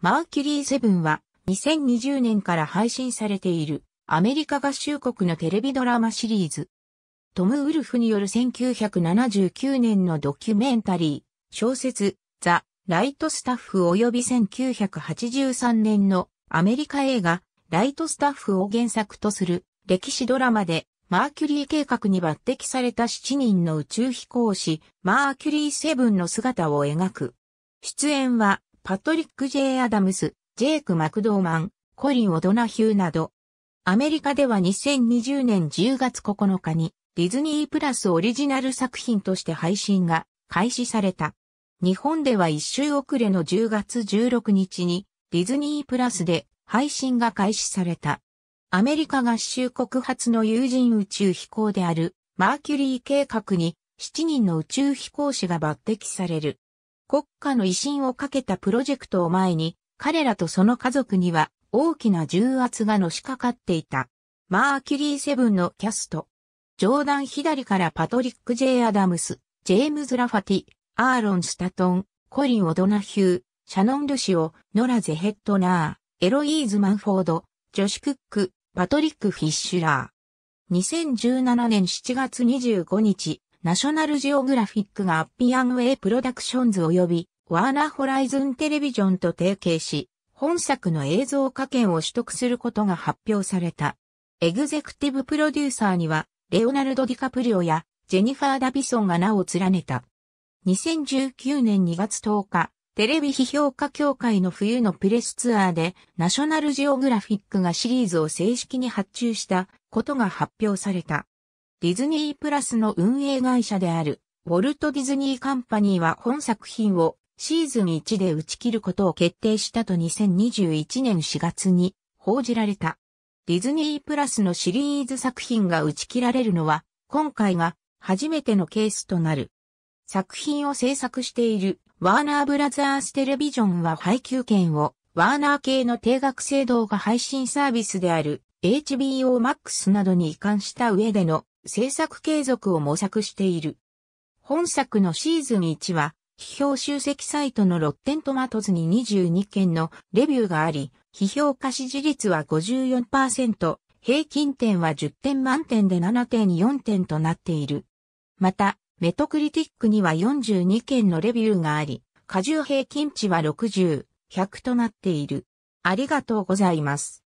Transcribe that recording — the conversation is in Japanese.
マーキュリー7は2020年から配信されているアメリカ合衆国のテレビドラマシリーズ。トム・ウルフによる1979年のドキュメンタリー、小説、ザ・ライトスタッフ及び1983年のアメリカ映画、ライトスタッフを原作とする歴史ドラマで、マーキュリー計画に抜擢された7人の宇宙飛行士、マーキュリー7の姿を描く。出演は、パトリック・ J・ アダムス、ジェイク・マクドーマン、コリン・オドナヒューなど、アメリカでは2020年10月9日にディズニープラスオリジナル作品として配信が開始された。日本では一周遅れの10月16日にディズニープラスで配信が開始された。アメリカ合衆国発の有人宇宙飛行であるマーキュリー計画に7人の宇宙飛行士が抜擢される。国家の威信をかけたプロジェクトを前に、彼らとその家族には大きな重圧がのしかかっていた。マーキュリーセブンのキャスト。ジョーダン左からパトリック・ジェイ・アダムス、ジェームズ・ラファティ、アーロン・スタトン、コリン・オドナヒュー、シャノン・ルシオ、ノラ・ゼヘッドナー、エロイーズ・マンフォード、ジョシクック、パトリック・フィッシュラー。2017年7月25日、ナショナルジオグラフィックがアッピアンウェイプロダクションズ及びワーナーホライズンテレビジョンと提携し、本作の映像化権を取得することが発表された。エグゼクティブプロデューサーには、レオナルド・ディカプリオやジェニファー・ダビソンが名を連ねた。2019年2月10日、テレビ批評家協会の冬のプレスツアーで、ナショナルジオグラフィックがシリーズを正式に発注したことが発表された。ディズニープラスの運営会社である、ウォルト・ディズニー・カンパニーは本作品をシーズン1で打ち切ることを決定したと2021年4月に報じられた。ディズニープラスのシリーズ作品が打ち切られるのは、今回が初めてのケースとなる。作品を制作しているワーナーブラザーステレビジョンは配給権をワーナー系の定額制動画配信サービスである HBO Max などに移管した上での制作継続を模索している。本作のシーズン1は、批評集積サイトのロッテントマトズに22件のレビューがあり、批評家支持率は54%、平均点は10点満点で7.4点となっている。また、メトクリティックには42件のレビューがあり、過重平均値は60、100となっている。ありがとうございます。